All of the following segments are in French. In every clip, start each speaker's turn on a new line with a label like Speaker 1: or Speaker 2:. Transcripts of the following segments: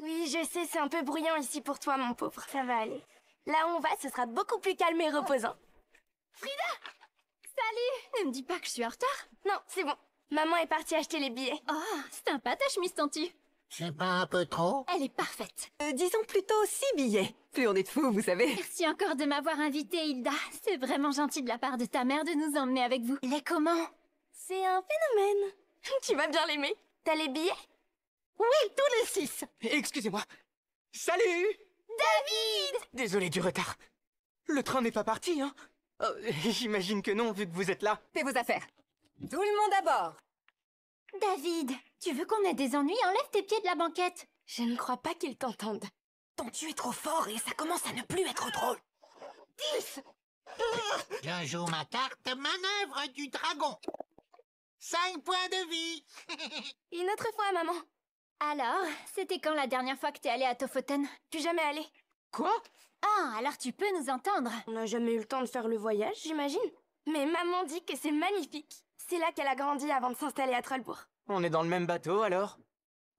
Speaker 1: Oui, je sais, c'est un peu bruyant ici pour toi, mon pauvre. Ça va aller. Là où on va, ce sera beaucoup plus calme et reposant. Frida Salut Ne me dis pas que je suis en retard Non, c'est bon. Maman est partie acheter les billets. Oh, sympa ta chemise, Tanti. C'est pas un peu trop Elle est parfaite. Euh, disons plutôt six
Speaker 2: billets. Plus on est de fous, vous savez. Merci
Speaker 1: encore de m'avoir invitée, Hilda. C'est vraiment gentil de la part de ta mère de nous emmener avec vous. Les est comment C'est un phénomène tu vas bien l'aimer. T'as les billets Oui, tous les six Excusez-moi. Salut David Désolé du retard. Le train n'est pas parti, hein oh, J'imagine que non, vu que vous êtes là. Fais vos affaires. Tout le monde à bord David, tu veux qu'on ait des ennuis Enlève tes pieds de la banquette. Je ne crois pas qu'ils t'entendent.
Speaker 2: Ton tu est trop fort et ça commence à ne plus être drôle. Dix Je joue ma carte manœuvre du dragon. Cinq points de
Speaker 1: vie Une autre fois, maman Alors, c'était quand la dernière fois que t'es allée à Tofoten Tu jamais allée. Quoi Ah, alors tu peux nous entendre On n'a jamais eu le temps de faire le voyage, j'imagine Mais maman dit que c'est magnifique C'est là qu'elle a grandi avant de s'installer à Trollbourg. On est dans le même bateau, alors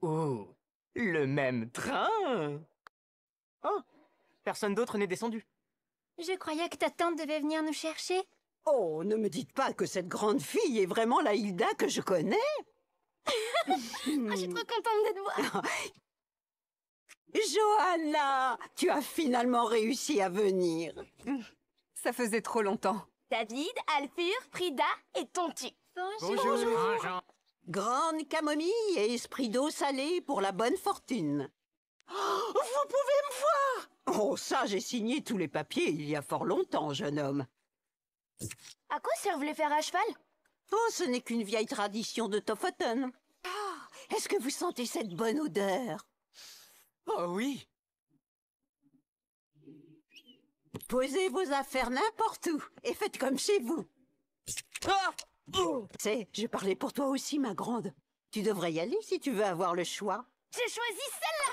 Speaker 1: Oh Le même train
Speaker 2: Oh Personne d'autre n'est descendu. Je croyais que ta tante devait venir nous chercher. Oh, ne me dites pas que cette grande fille est vraiment la Hilda que je connais oh, Je suis trop contente de te voir Johanna, tu as finalement réussi à venir Ça faisait trop longtemps
Speaker 1: David, Alfur, Frida et Tontu Bonjour,
Speaker 2: Grande camomille et esprit d'eau salée pour la bonne fortune oh, Vous pouvez me voir Oh, ça, j'ai signé tous les papiers il y a fort longtemps, jeune homme à quoi servent les faire à cheval Oh, ce n'est qu'une vieille tradition de Tofoton. Ah Est-ce que vous sentez cette bonne odeur Oh oui Posez vos affaires n'importe où et faites comme chez vous. Tu ah, sais, oh. C'est, je parlais pour toi aussi, ma grande. Tu devrais y aller si tu veux avoir le choix.
Speaker 1: J'ai choisi celle-là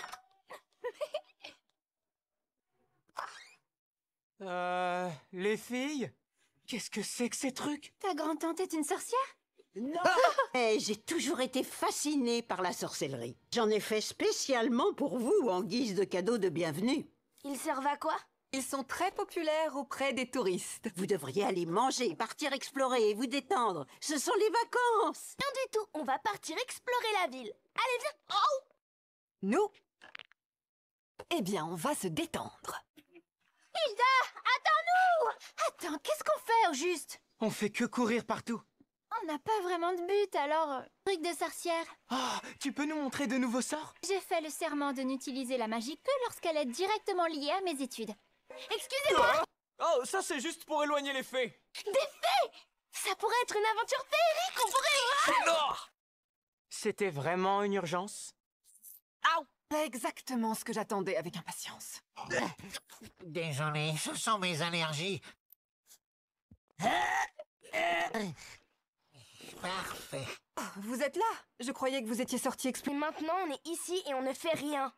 Speaker 2: Euh... Les filles Qu'est-ce que c'est que ces trucs Ta grand-tante est une sorcière Non hey, ah. eh, J'ai toujours été fascinée par la sorcellerie. J'en ai fait spécialement pour vous en guise de cadeau de bienvenue. Ils servent à quoi Ils sont très populaires auprès des touristes. Vous devriez aller manger, partir explorer et vous détendre. Ce sont les vacances Non du tout, on va partir explorer la ville. Allez, viens oh Nous Eh bien, on va se détendre.
Speaker 1: Hilda, attends-nous Attends, qu'est-ce qu'on fait au juste
Speaker 2: On fait que courir partout.
Speaker 1: On n'a pas vraiment de but, alors... Euh, truc de sorcière. Oh, tu peux nous montrer de nouveaux sorts J'ai fait le serment de n'utiliser la magie que lorsqu'elle est directement liée à mes études. Excusez-moi ah Oh, ça c'est juste pour éloigner les fées. Des fées Ça pourrait être une aventure féerique, on pourrait...
Speaker 2: C'était vraiment une urgence Aouh Exactement ce que j'attendais avec impatience. Désolé, ce sont mes allergies. Parfait. vous êtes là Je croyais que vous étiez sorti exprès. Maintenant, on est ici et on ne fait rien.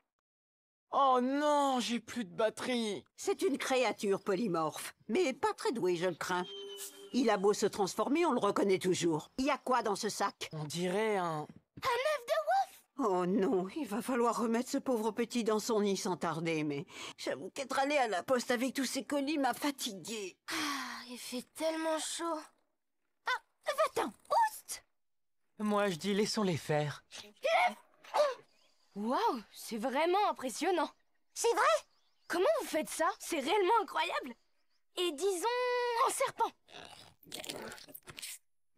Speaker 2: Oh non, j'ai plus de batterie C'est une créature polymorphe, mais pas très douée, je le crains. Il a beau se transformer, on le reconnaît toujours. Il y a quoi dans ce sac On dirait un... Oh non, il va falloir remettre ce pauvre petit dans son nid sans tarder, mais j'avoue qu'être allé à la poste avec tous ces colis m'a fatigué. Ah, il fait tellement chaud. Ah, va-t'en, oust Moi, je dis
Speaker 1: laissons-les faire. Waouh, c'est vraiment impressionnant. C'est vrai Comment vous faites ça C'est réellement incroyable. Et disons, en
Speaker 2: serpent.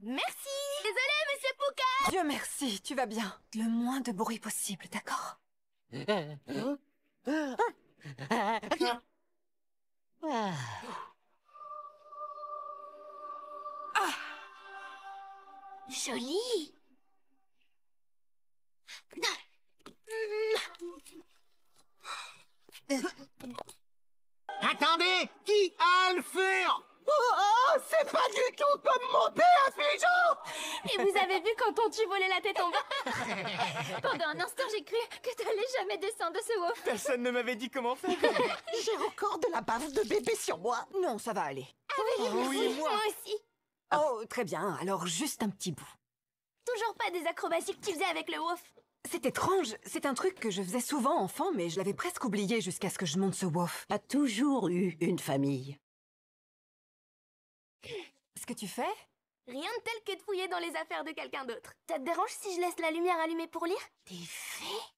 Speaker 2: Merci Désolé, monsieur Pouca Dieu merci, tu vas bien. Le moins de bruit possible, d'accord ah.
Speaker 1: Joli Attendez Qui a le fur oh, oh c'est pas du tout comme mon père et vous avez vu quand on tue voler la tête en bas Pendant un instant, j'ai cru que tu t'allais jamais descendre de ce wolf. Personne ne
Speaker 2: m'avait dit comment faire. j'ai encore de la bave de bébé sur moi. Non, ça va aller. Ah, oui, ah moi. aussi. Oh, très bien. Alors, juste un petit bout.
Speaker 1: Toujours pas des
Speaker 2: acrobaties que tu faisais avec le wolf. C'est étrange, c'est un truc que je faisais souvent enfant, mais je l'avais presque oublié jusqu'à ce que je monte ce wolf. A toujours eu une famille.
Speaker 1: Ce que tu fais Rien de tel que de fouiller dans les affaires de quelqu'un d'autre. Ça te dérange si je laisse la lumière allumée pour lire Des fées